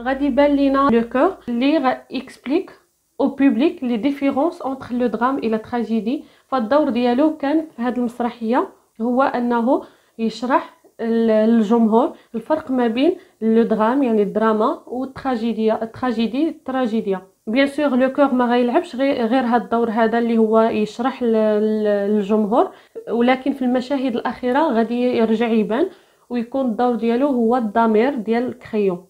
غادي يبان لينا لو كور غا اكسبليك او بوبليك لي ديفيرونس اونتر لو درام لا تراجيدي فالدور ديالو كان في هذه المسرحيه هو انه يشرح للجمهور الفرق ما بين لو درام يعني الدراما والتراجيديا التراجيدي التراجيديا بيان سور لو كور ما غيلعبش غير هذا الدور هذا اللي هو يشرح للجمهور ولكن في المشاهد الاخيره غادي يرجع يبان ويكون الدور ديالو هو الضمير ديال الكريون